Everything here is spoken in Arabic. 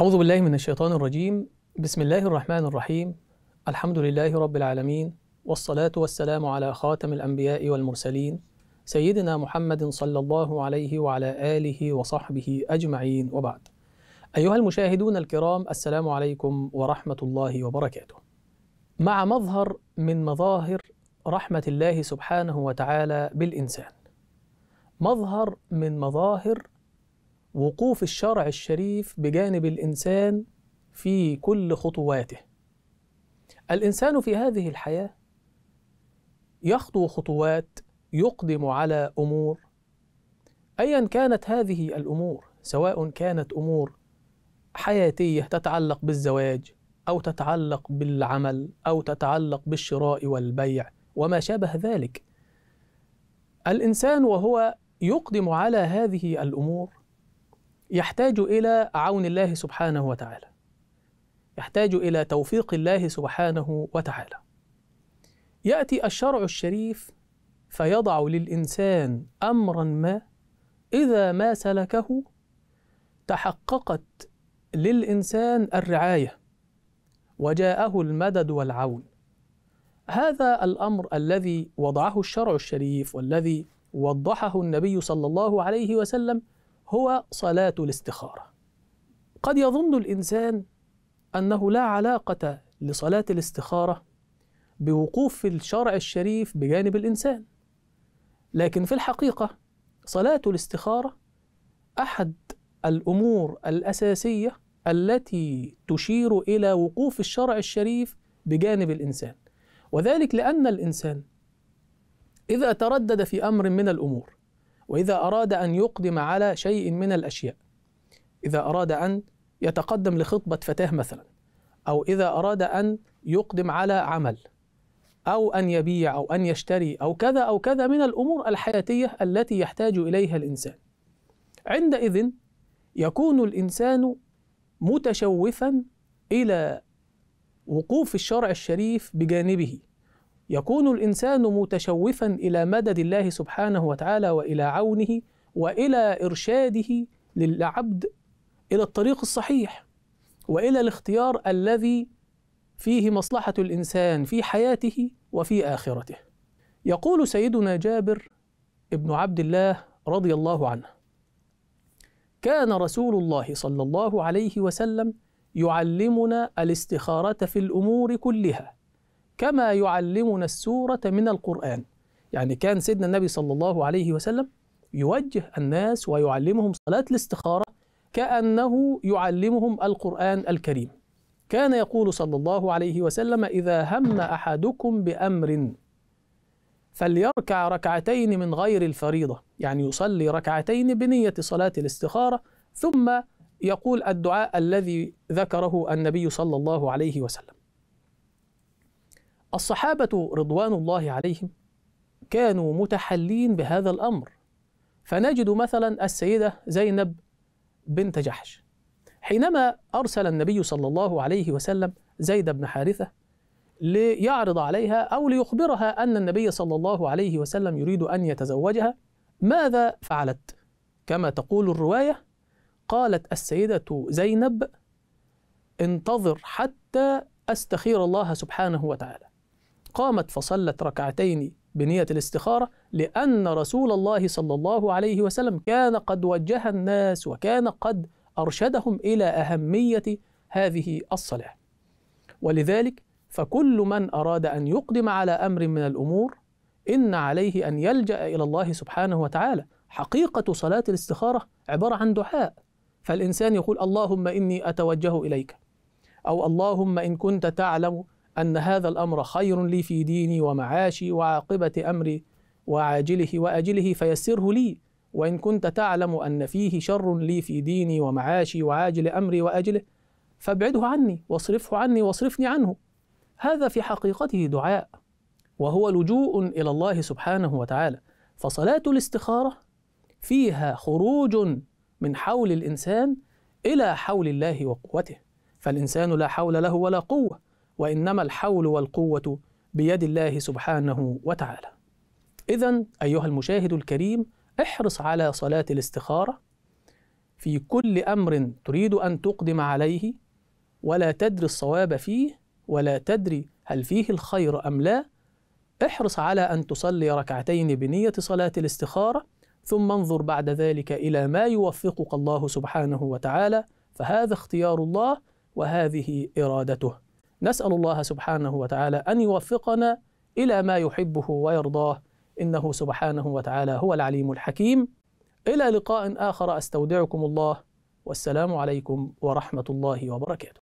أعوذ بالله من الشيطان الرجيم بسم الله الرحمن الرحيم الحمد لله رب العالمين والصلاة والسلام على خاتم الأنبياء والمرسلين سيدنا محمد صلى الله عليه وعلى آله وصحبه أجمعين وبعد أيها المشاهدون الكرام السلام عليكم ورحمة الله وبركاته مع مظهر من مظاهر رحمة الله سبحانه وتعالى بالإنسان مظهر من مظاهر وقوف الشرع الشريف بجانب الإنسان في كل خطواته الإنسان في هذه الحياة يخطو خطوات يقدم على أمور أيا كانت هذه الأمور سواء كانت أمور حياتية تتعلق بالزواج أو تتعلق بالعمل أو تتعلق بالشراء والبيع وما شابه ذلك الإنسان وهو يقدم على هذه الأمور يحتاج إلى عون الله سبحانه وتعالى يحتاج إلى توفيق الله سبحانه وتعالى يأتي الشرع الشريف فيضع للإنسان أمرا ما إذا ما سلكه تحققت للإنسان الرعاية وجاءه المدد والعون هذا الأمر الذي وضعه الشرع الشريف والذي وضحه النبي صلى الله عليه وسلم هو صلاة الاستخارة قد يظن الإنسان أنه لا علاقة لصلاة الاستخارة بوقوف الشرع الشريف بجانب الإنسان لكن في الحقيقة صلاة الاستخارة أحد الأمور الأساسية التي تشير إلى وقوف الشرع الشريف بجانب الإنسان وذلك لأن الإنسان إذا تردد في أمر من الأمور وإذا أراد أن يقدم على شيء من الأشياء إذا أراد أن يتقدم لخطبة فتاة مثلا أو إذا أراد أن يقدم على عمل أو أن يبيع أو أن يشتري أو كذا أو كذا من الأمور الحياتية التي يحتاج إليها الإنسان عندئذ يكون الإنسان متشوفا إلى وقوف الشرع الشريف بجانبه يكون الانسان متشوفا الى مدد الله سبحانه وتعالى والى عونه والى ارشاده للعبد الى الطريق الصحيح والى الاختيار الذي فيه مصلحه الانسان في حياته وفي اخرته يقول سيدنا جابر ابن عبد الله رضي الله عنه كان رسول الله صلى الله عليه وسلم يعلمنا الاستخاره في الامور كلها كما يعلمنا السورة من القرآن يعني كان سيدنا النبي صلى الله عليه وسلم يوجه الناس ويعلمهم صلاة الاستخارة كأنه يعلمهم القرآن الكريم كان يقول صلى الله عليه وسلم إذا هم أحدكم بأمر فليركع ركعتين من غير الفريضة يعني يصلي ركعتين بنية صلاة الاستخارة ثم يقول الدعاء الذي ذكره النبي صلى الله عليه وسلم الصحابة رضوان الله عليهم كانوا متحلين بهذا الأمر فنجد مثلا السيدة زينب بنت جحش حينما أرسل النبي صلى الله عليه وسلم زيد بن حارثة ليعرض عليها أو ليخبرها أن النبي صلى الله عليه وسلم يريد أن يتزوجها ماذا فعلت؟ كما تقول الرواية قالت السيدة زينب انتظر حتى أستخير الله سبحانه وتعالى قامت فصلت ركعتين بنية الاستخارة لأن رسول الله صلى الله عليه وسلم كان قد وجه الناس وكان قد أرشدهم إلى أهمية هذه الصلاة ولذلك فكل من أراد أن يقدم على أمر من الأمور إن عليه أن يلجأ إلى الله سبحانه وتعالى حقيقة صلاة الاستخارة عبارة عن دعاء فالإنسان يقول اللهم إني أتوجه إليك أو اللهم إن كنت تعلم أن هذا الأمر خير لي في ديني ومعاشي وعاقبة أمري وعاجله وآجله فيسره لي وإن كنت تعلم أن فيه شر لي في ديني ومعاشي وعاجل أمري وآجله فابعده عني واصرفه عني واصرفني عنه هذا في حقيقته دعاء وهو لجوء إلى الله سبحانه وتعالى فصلاة الاستخارة فيها خروج من حول الإنسان إلى حول الله وقوته فالإنسان لا حول له ولا قوة وإنما الحول والقوة بيد الله سبحانه وتعالى. إذا أيها المشاهد الكريم احرص على صلاة الاستخارة في كل أمر تريد أن تقدم عليه ولا تدري الصواب فيه ولا تدري هل فيه الخير أم لا احرص على أن تصلي ركعتين بنية صلاة الاستخارة ثم انظر بعد ذلك إلى ما يوفقك الله سبحانه وتعالى فهذا اختيار الله وهذه إرادته نسأل الله سبحانه وتعالى أن يوفقنا إلى ما يحبه ويرضاه إنه سبحانه وتعالى هو العليم الحكيم إلى لقاء آخر أستودعكم الله والسلام عليكم ورحمة الله وبركاته